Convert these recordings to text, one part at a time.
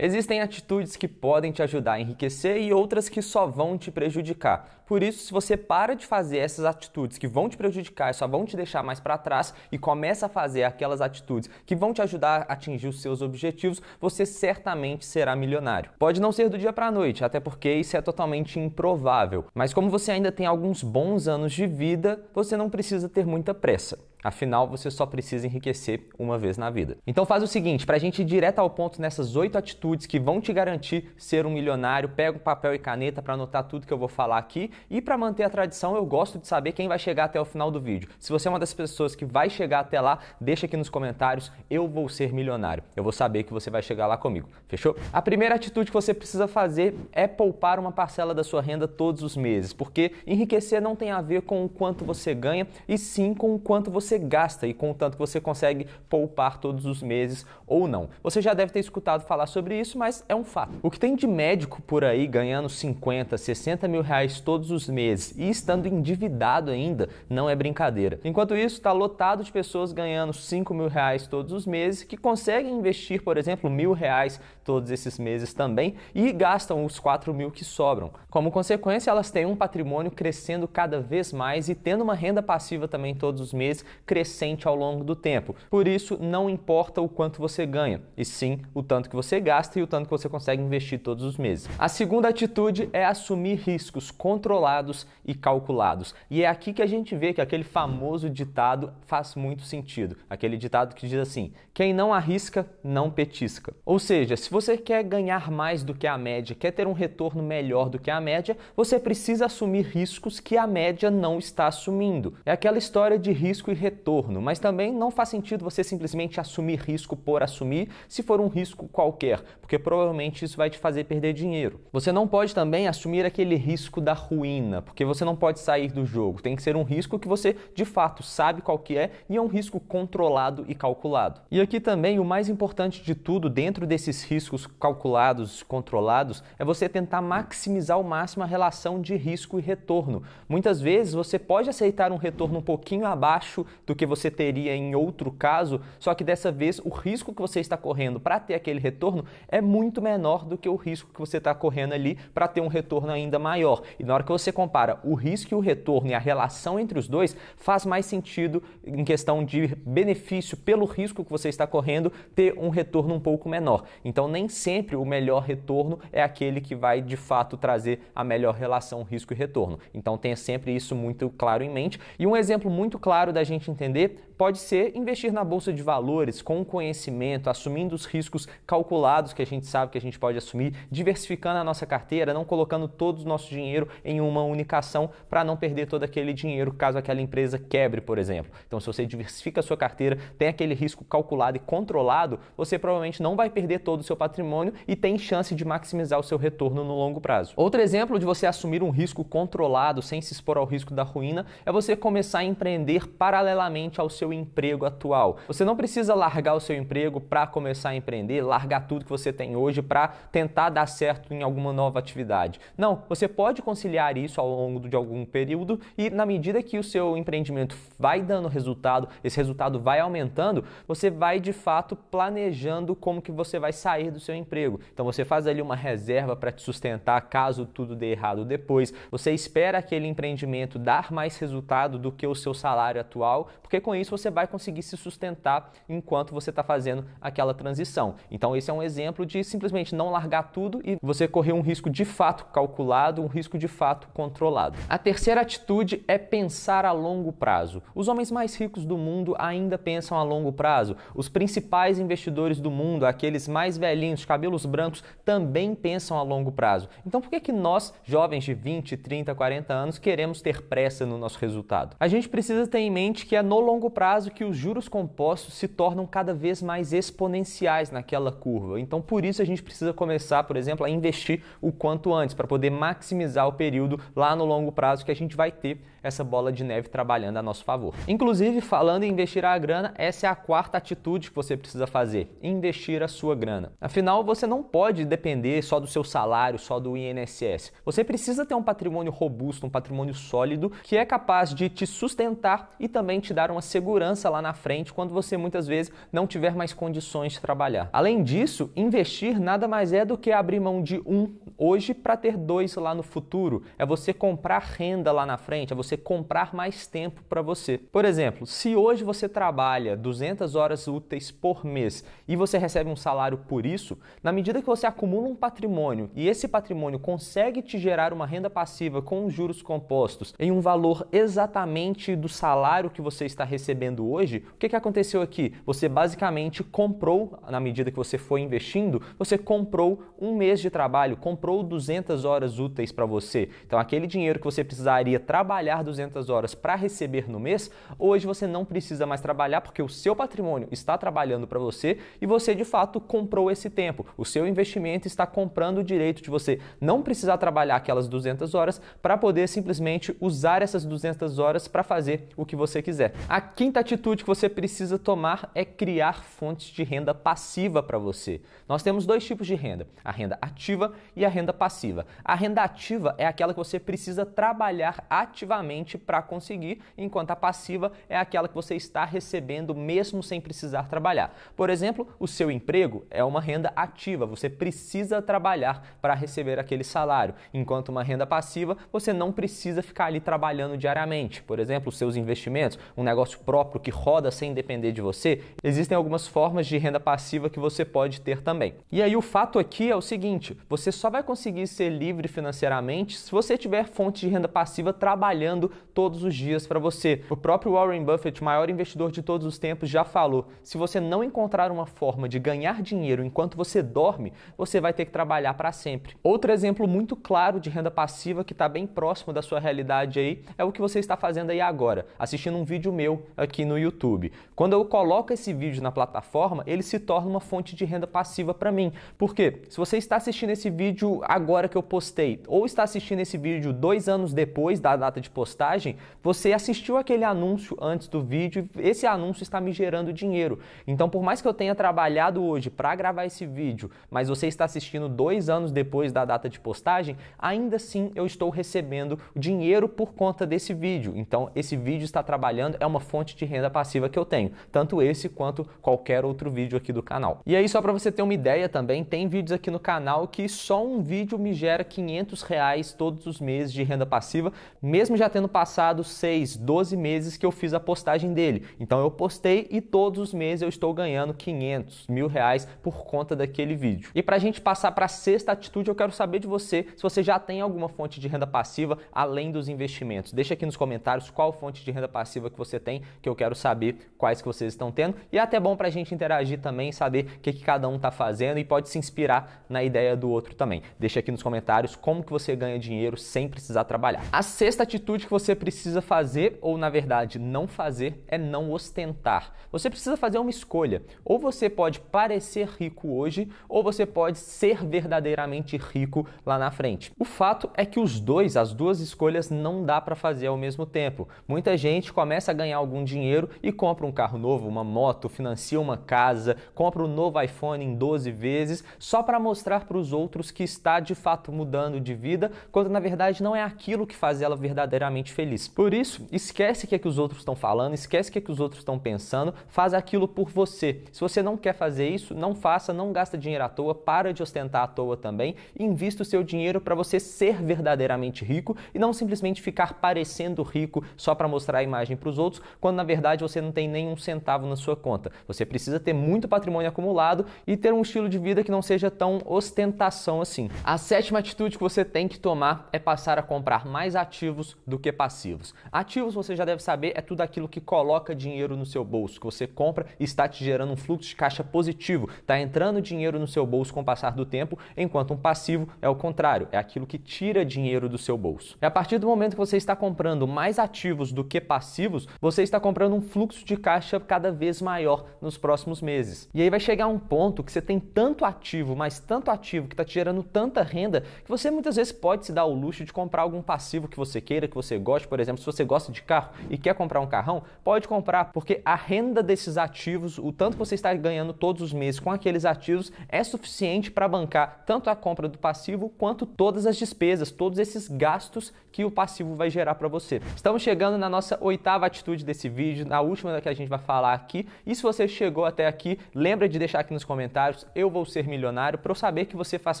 Existem atitudes que podem te ajudar a enriquecer e outras que só vão te prejudicar. Por isso, se você para de fazer essas atitudes que vão te prejudicar e só vão te deixar mais para trás e começa a fazer aquelas atitudes que vão te ajudar a atingir os seus objetivos, você certamente será milionário. Pode não ser do dia para a noite, até porque isso é totalmente improvável, mas como você ainda tem alguns bons anos de vida, você não precisa ter muita pressa. Afinal, você só precisa enriquecer uma vez na vida. Então faz o seguinte, para a gente ir direto ao ponto nessas oito atitudes que vão te garantir ser um milionário, pega um papel e caneta para anotar tudo que eu vou falar aqui e para manter a tradição, eu gosto de saber quem vai chegar até o final do vídeo. Se você é uma das pessoas que vai chegar até lá, deixa aqui nos comentários, eu vou ser milionário. Eu vou saber que você vai chegar lá comigo, fechou? A primeira atitude que você precisa fazer é poupar uma parcela da sua renda todos os meses, porque enriquecer não tem a ver com o quanto você ganha e sim com o quanto você você gasta e com o tanto que você consegue poupar todos os meses ou não. Você já deve ter escutado falar sobre isso, mas é um fato. O que tem de médico por aí ganhando 50, 60 mil reais todos os meses e estando endividado ainda não é brincadeira. Enquanto isso, está lotado de pessoas ganhando 5 mil reais todos os meses que conseguem investir, por exemplo, mil reais todos esses meses também e gastam os 4 mil que sobram. Como consequência, elas têm um patrimônio crescendo cada vez mais e tendo uma renda passiva também todos os meses crescente ao longo do tempo. Por isso, não importa o quanto você ganha, e sim o tanto que você gasta e o tanto que você consegue investir todos os meses. A segunda atitude é assumir riscos controlados e calculados. E é aqui que a gente vê que aquele famoso ditado faz muito sentido. Aquele ditado que diz assim: quem não arrisca, não petisca. Ou seja, se você quer ganhar mais do que a média, quer ter um retorno melhor do que a média, você precisa assumir riscos que a média não está assumindo. É aquela história de risco e retorno retorno, mas também não faz sentido você simplesmente assumir risco por assumir, se for um risco qualquer, porque provavelmente isso vai te fazer perder dinheiro. Você não pode também assumir aquele risco da ruína, porque você não pode sair do jogo. Tem que ser um risco que você de fato sabe qual que é e é um risco controlado e calculado. E aqui também o mais importante de tudo dentro desses riscos calculados, controlados, é você tentar maximizar ao máximo a relação de risco e retorno. Muitas vezes você pode aceitar um retorno um pouquinho abaixo do que você teria em outro caso, só que dessa vez o risco que você está correndo para ter aquele retorno é muito menor do que o risco que você está correndo ali para ter um retorno ainda maior. E na hora que você compara o risco e o retorno e a relação entre os dois, faz mais sentido em questão de benefício pelo risco que você está correndo ter um retorno um pouco menor. Então nem sempre o melhor retorno é aquele que vai de fato trazer a melhor relação risco e retorno. Então tenha sempre isso muito claro em mente. E um exemplo muito claro da gente entender pode ser investir na bolsa de valores com conhecimento, assumindo os riscos calculados que a gente sabe que a gente pode assumir, diversificando a nossa carteira, não colocando todo o nosso dinheiro em uma única ação para não perder todo aquele dinheiro caso aquela empresa quebre, por exemplo. Então, se você diversifica a sua carteira, tem aquele risco calculado e controlado, você provavelmente não vai perder todo o seu patrimônio e tem chance de maximizar o seu retorno no longo prazo. Outro exemplo de você assumir um risco controlado sem se expor ao risco da ruína é você começar a empreender paralelamente ao seu seu emprego atual. Você não precisa largar o seu emprego para começar a empreender, largar tudo que você tem hoje para tentar dar certo em alguma nova atividade. Não, você pode conciliar isso ao longo de algum período e na medida que o seu empreendimento vai dando resultado, esse resultado vai aumentando, você vai de fato planejando como que você vai sair do seu emprego. Então você faz ali uma reserva para te sustentar caso tudo dê errado depois. Você espera aquele empreendimento dar mais resultado do que o seu salário atual, porque com isso você vai conseguir se sustentar enquanto você está fazendo aquela transição. Então, esse é um exemplo de simplesmente não largar tudo e você correr um risco de fato calculado, um risco de fato controlado. A terceira atitude é pensar a longo prazo. Os homens mais ricos do mundo ainda pensam a longo prazo. Os principais investidores do mundo, aqueles mais velhinhos, cabelos brancos, também pensam a longo prazo. Então, por que, que nós, jovens de 20, 30, 40 anos, queremos ter pressa no nosso resultado? A gente precisa ter em mente que é no longo prazo prazo que os juros compostos se tornam cada vez mais exponenciais naquela curva. Então, por isso a gente precisa começar, por exemplo, a investir o quanto antes para poder maximizar o período lá no longo prazo que a gente vai ter essa bola de neve trabalhando a nosso favor. Inclusive, falando em investir a grana, essa é a quarta atitude que você precisa fazer: investir a sua grana. Afinal, você não pode depender só do seu salário, só do INSS. Você precisa ter um patrimônio robusto, um patrimônio sólido que é capaz de te sustentar e também te dar uma segurança segurança lá na frente quando você muitas vezes não tiver mais condições de trabalhar. Além disso, investir nada mais é do que abrir mão de um hoje para ter dois lá no futuro. É você comprar renda lá na frente, é você comprar mais tempo para você. Por exemplo, se hoje você trabalha 200 horas úteis por mês e você recebe um salário por isso, na medida que você acumula um patrimônio e esse patrimônio consegue te gerar uma renda passiva com juros compostos em um valor exatamente do salário que você está recebendo hoje, o que, que aconteceu aqui? Você basicamente comprou, na medida que você foi investindo, você comprou um mês de trabalho, comprou 200 horas úteis para você. Então, aquele dinheiro que você precisaria trabalhar 200 horas para receber no mês, hoje você não precisa mais trabalhar porque o seu patrimônio está trabalhando para você e você de fato comprou esse tempo. O seu investimento está comprando o direito de você não precisar trabalhar aquelas 200 horas para poder simplesmente usar essas 200 horas para fazer o que você quiser. Aqui quinta atitude que você precisa tomar é criar fontes de renda passiva para você. Nós temos dois tipos de renda: a renda ativa e a renda passiva. A renda ativa é aquela que você precisa trabalhar ativamente para conseguir, enquanto a passiva é aquela que você está recebendo mesmo sem precisar trabalhar. Por exemplo, o seu emprego é uma renda ativa, você precisa trabalhar para receber aquele salário, enquanto uma renda passiva você não precisa ficar ali trabalhando diariamente. Por exemplo, os seus investimentos, um negócio próprio próprio que roda sem depender de você, existem algumas formas de renda passiva que você pode ter também. E aí o fato aqui é o seguinte: você só vai conseguir ser livre financeiramente se você tiver fonte de renda passiva trabalhando todos os dias para você. O próprio Warren Buffett, maior investidor de todos os tempos, já falou: se você não encontrar uma forma de ganhar dinheiro enquanto você dorme, você vai ter que trabalhar para sempre. Outro exemplo muito claro de renda passiva que está bem próximo da sua realidade aí é o que você está fazendo aí agora, assistindo um vídeo meu aqui no YouTube. Quando eu coloco esse vídeo na plataforma, ele se torna uma fonte de renda passiva para mim. Por quê? Se você está assistindo esse vídeo agora que eu postei, ou está assistindo esse vídeo dois anos depois da data de postagem, você assistiu aquele anúncio antes do vídeo, esse anúncio está me gerando dinheiro. Então, por mais que eu tenha trabalhado hoje para gravar esse vídeo, mas você está assistindo dois anos depois da data de postagem, ainda assim eu estou recebendo dinheiro por conta desse vídeo. Então, esse vídeo está trabalhando, é uma fonte de renda passiva que eu tenho, tanto esse quanto qualquer outro vídeo aqui do canal. E aí, só para você ter uma ideia também, tem vídeos aqui no canal que só um vídeo me gera 500 reais todos os meses de renda passiva, mesmo já tendo passado 6, 12 meses que eu fiz a postagem dele. Então eu postei e todos os meses eu estou ganhando 500 mil reais por conta daquele vídeo. E para a gente passar para a sexta atitude, eu quero saber de você se você já tem alguma fonte de renda passiva além dos investimentos. Deixa aqui nos comentários qual fonte de renda passiva que você tem, que que eu quero saber quais que vocês estão tendo. E é até bom para a gente interagir também, saber o que, que cada um está fazendo e pode se inspirar na ideia do outro também. Deixa aqui nos comentários como que você ganha dinheiro sem precisar trabalhar. A sexta atitude que você precisa fazer, ou na verdade não fazer, é não ostentar. Você precisa fazer uma escolha. Ou você pode parecer rico hoje, ou você pode ser verdadeiramente rico lá na frente. O fato é que os dois, as duas escolhas, não dá para fazer ao mesmo tempo. Muita gente começa a ganhar algum dinheiro dinheiro e compra um carro novo, uma moto, financia uma casa, compra um novo iPhone em 12 vezes, só para mostrar para os outros que está de fato mudando de vida, quando na verdade não é aquilo que faz ela verdadeiramente feliz. Por isso, esquece o que, é que os outros estão falando, esquece o que, é que os outros estão pensando, faz aquilo por você. Se você não quer fazer isso, não faça, não gasta dinheiro à toa, para de ostentar à toa também, invista o seu dinheiro para você ser verdadeiramente rico e não simplesmente ficar parecendo rico só para mostrar a imagem para os outros, quando na verdade você não tem nenhum centavo na sua conta. Você precisa ter muito patrimônio acumulado e ter um estilo de vida que não seja tão ostentação assim. A sétima atitude que você tem que tomar é passar a comprar mais ativos do que passivos. Ativos, você já deve saber, é tudo aquilo que coloca dinheiro no seu bolso, que você compra e está te gerando um fluxo de caixa positivo, está entrando dinheiro no seu bolso com o passar do tempo, enquanto um passivo é o contrário, é aquilo que tira dinheiro do seu bolso. E a partir do momento que você está comprando mais ativos do que passivos, você está comprando comprando um fluxo de caixa cada vez maior nos próximos meses. E aí vai chegar um ponto que você tem tanto ativo, mas tanto ativo que está te gerando tanta renda, que você muitas vezes pode se dar o luxo de comprar algum passivo que você queira, que você goste. Por exemplo, se você gosta de carro e quer comprar um carrão, pode comprar, porque a renda desses ativos, o tanto que você está ganhando todos os meses com aqueles ativos, é suficiente para bancar tanto a compra do passivo quanto todas as despesas, todos esses gastos que o passivo vai gerar para você. Estamos chegando na nossa oitava atitude desse vídeo vídeo, na última que a gente vai falar aqui. E se você chegou até aqui, lembra de deixar aqui nos comentários eu vou ser milionário para eu saber que você faz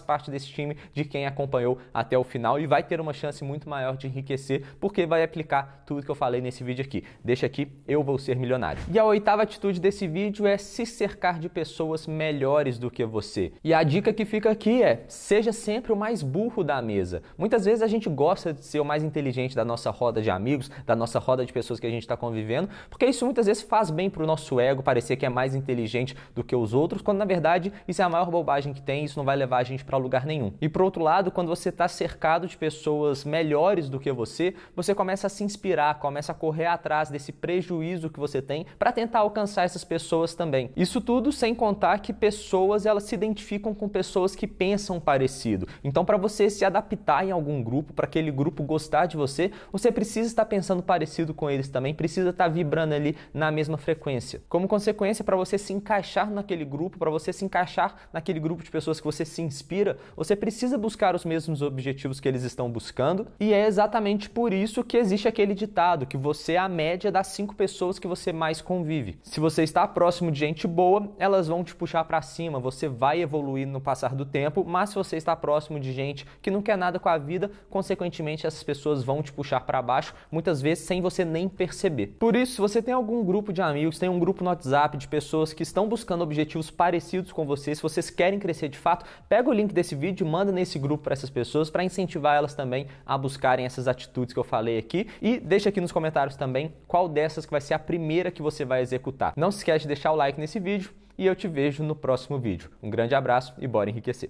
parte desse time de quem acompanhou até o final e vai ter uma chance muito maior de enriquecer porque vai aplicar tudo que eu falei nesse vídeo aqui. Deixa aqui eu vou ser milionário. E a oitava atitude desse vídeo é se cercar de pessoas melhores do que você. E a dica que fica aqui é: seja sempre o mais burro da mesa. Muitas vezes a gente gosta de ser o mais inteligente da nossa roda de amigos, da nossa roda de pessoas que a gente está convivendo, fazendo, porque isso muitas vezes faz bem para o nosso ego parecer que é mais inteligente do que os outros, quando na verdade isso é a maior bobagem que tem, isso não vai levar a gente para lugar nenhum. E por outro lado, quando você está cercado de pessoas melhores do que você, você começa a se inspirar, começa a correr atrás desse prejuízo que você tem para tentar alcançar essas pessoas também. Isso tudo sem contar que pessoas elas se identificam com pessoas que pensam parecido. Então, para você se adaptar em algum grupo, para aquele grupo gostar de você, você precisa estar pensando parecido com eles também, precisa estar vibrando ali na mesma frequência. Como consequência, para você se encaixar naquele grupo, para você se encaixar naquele grupo de pessoas que você se inspira, você precisa buscar os mesmos objetivos que eles estão buscando. E é exatamente por isso que existe aquele ditado que você é a média das cinco pessoas que você mais convive. Se você está próximo de gente boa, elas vão te puxar para cima, você vai evoluir no passar do tempo, mas se você está próximo de gente que não quer nada com a vida, consequentemente essas pessoas vão te puxar para baixo, muitas vezes sem você nem perceber. Por isso isso, se você tem algum grupo de amigos, tem um grupo no WhatsApp de pessoas que estão buscando objetivos parecidos com você, se vocês querem crescer de fato, pega o link desse vídeo e manda nesse grupo para essas pessoas para incentivar elas também a buscarem essas atitudes que eu falei aqui. E deixa aqui nos comentários também qual dessas que vai ser a primeira que você vai executar. Não se esquece de deixar o like nesse vídeo e eu te vejo no próximo vídeo. Um grande abraço e bora enriquecer!